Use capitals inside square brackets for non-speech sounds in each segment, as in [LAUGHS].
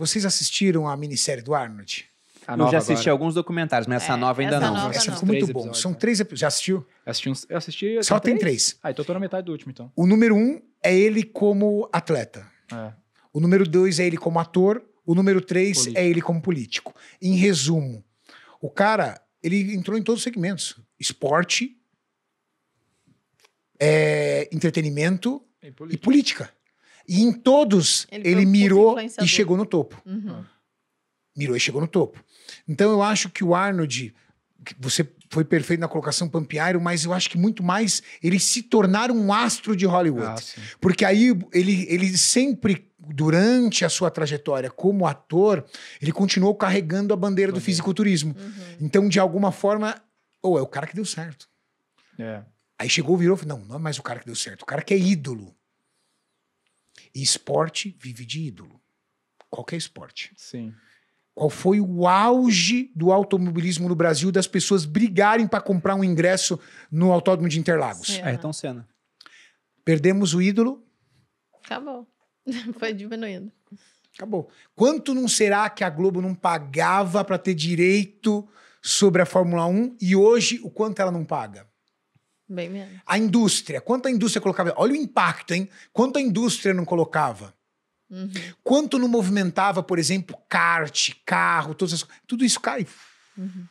Vocês assistiram a minissérie do Arnold? eu já assisti agora. alguns documentários, mas essa é, nova ainda essa não. Nova essa não. ficou muito bom. Episódios, São né? três episódios. Já assistiu? assisti, uns, eu assisti Só tem três. três. Ah, então tô na metade do último, então. O número um é ele como atleta. É. O número dois é ele como ator. O número três político. é ele como político. Em resumo, o cara, ele entrou em todos os segmentos. Esporte, é, entretenimento e política. E política. E em todos, ele, ele mirou e chegou no topo. Uhum. Mirou e chegou no topo. Então eu acho que o Arnold, você foi perfeito na colocação Pampiário, mas eu acho que muito mais ele se tornar um astro de Hollywood. Ah, porque aí ele, ele sempre, durante a sua trajetória como ator, ele continuou carregando a bandeira do fisiculturismo. Uhum. Então, de alguma forma, ou oh, é o cara que deu certo. É. Aí chegou, virou, não, não é mais o cara que deu certo, o cara que é ídolo. E esporte vive de ídolo. Qualquer esporte. Sim. Qual foi o auge do automobilismo no Brasil das pessoas brigarem para comprar um ingresso no Autódromo de Interlagos? Senna. Ayrton Senna. Perdemos o ídolo. Acabou. [LAUGHS] foi diminuindo. Acabou. Quanto não será que a Globo não pagava para ter direito sobre a Fórmula 1 e hoje o quanto ela não paga? Bem menos. A indústria, quanto a indústria colocava? Olha o impacto, hein? Quanto a indústria não colocava? Uhum. Quanto não movimentava, por exemplo, kart, carro, todas as Tudo isso cai. Uhum.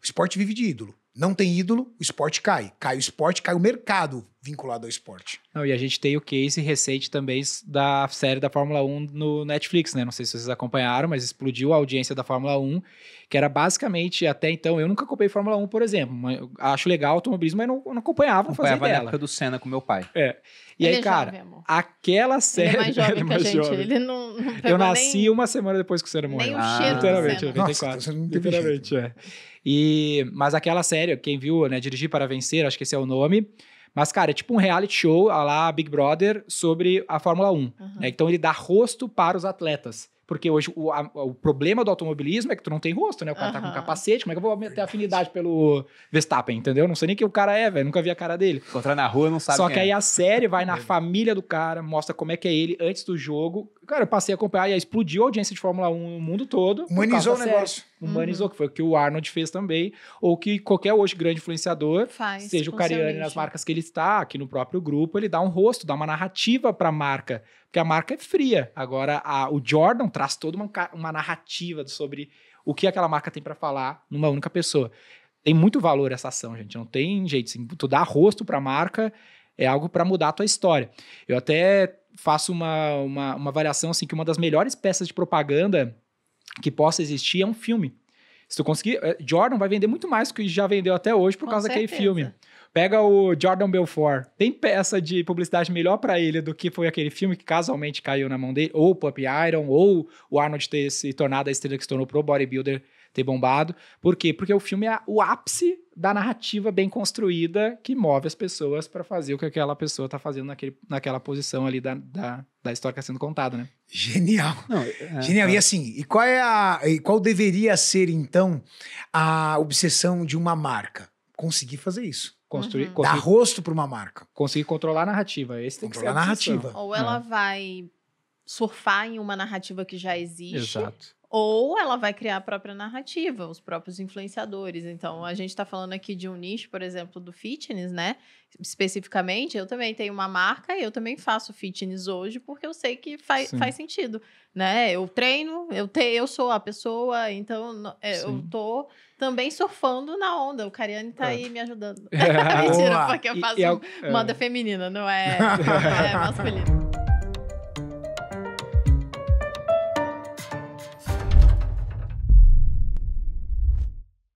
O esporte vive de ídolo. Não tem ídolo, o esporte cai. Cai o esporte, cai o mercado vinculado ao esporte. Não, e a gente tem o case recente também da série da Fórmula 1 no Netflix, né? Não sei se vocês acompanharam, mas explodiu a audiência da Fórmula 1, que era basicamente, até então, eu nunca acompanhei Fórmula 1, por exemplo. acho legal automobilismo, mas não, não acompanhava, Eu acompanhava na época do Senna com meu pai. É. E ele aí, é cara, jovem, aquela série... Ele é mais jovem [LAUGHS] é que a gente, jovem. ele não, não Eu nasci nem... uma semana depois que o Senna morreu. Nem o cheiro Literalmente, Senna. Nossa, literalmente, é. E, mas aquela série, quem viu, né, Dirigir para Vencer, acho que esse é o nome... Mas, cara, é tipo um reality show a lá Big Brother sobre a Fórmula 1. Uhum. Né? Então ele dá rosto para os atletas. Porque hoje o, a, o problema do automobilismo é que tu não tem rosto, né? O cara uhum. tá com capacete, como é que eu vou ter afinidade pelo Verstappen, entendeu? Não sei nem quem o cara é, velho, nunca vi a cara dele. Encontrar na rua, não sabe Só que é. aí a série vai na [LAUGHS] é. família do cara, mostra como é que é ele antes do jogo. Cara, eu passei a acompanhar e aí explodiu a audiência de Fórmula 1 no mundo todo. Humanizou o negócio. Humanizou, uhum. que foi o que o Arnold fez também, ou que qualquer hoje grande influenciador, Faz, seja o Cariani nas marcas que ele está, aqui no próprio grupo, ele dá um rosto, dá uma narrativa pra marca porque a marca é fria. Agora, a, o Jordan traz toda uma, uma narrativa sobre o que aquela marca tem para falar numa única pessoa. Tem muito valor essa ação, gente. Não tem jeito. Assim, tu dá rosto para a marca é algo para mudar a tua história. Eu até faço uma, uma, uma avaliação assim que uma das melhores peças de propaganda que possa existir é um filme. Se tu conseguir, eh, Jordan vai vender muito mais do que já vendeu até hoje por Com causa certeza. daquele filme. Pega o Jordan Belfort. Tem peça de publicidade melhor para ele do que foi aquele filme que casualmente caiu na mão dele, ou Pup Iron, ou o Arnold ter se tornado a estrela que se tornou pro bodybuilder ter bombado. Por quê? Porque o filme é o ápice da narrativa bem construída que move as pessoas para fazer o que aquela pessoa tá fazendo naquele, naquela posição ali da, da, da história que está sendo contada, né? Genial. Não, é, [LAUGHS] Genial. E é. assim, e qual é a. qual deveria ser, então, a obsessão de uma marca? Conseguir fazer isso. Construir, uhum. Dar rosto para uma marca. Conseguir controlar a narrativa. Esse tem controlar que ser a narrativa. Ou ela é. vai surfar em uma narrativa que já existe. Exato ou ela vai criar a própria narrativa, os próprios influenciadores. Então, a gente está falando aqui de um nicho, por exemplo, do fitness, né? Especificamente, eu também tenho uma marca e eu também faço fitness hoje porque eu sei que faz, faz sentido, né? Eu treino, eu, te, eu sou a pessoa, então é, eu tô também surfando na onda. O Cariane tá é. aí me ajudando. [LAUGHS] [LAUGHS] Mentira, porque eu faço e, e, é moda é... feminina, não é, [LAUGHS] é masculina.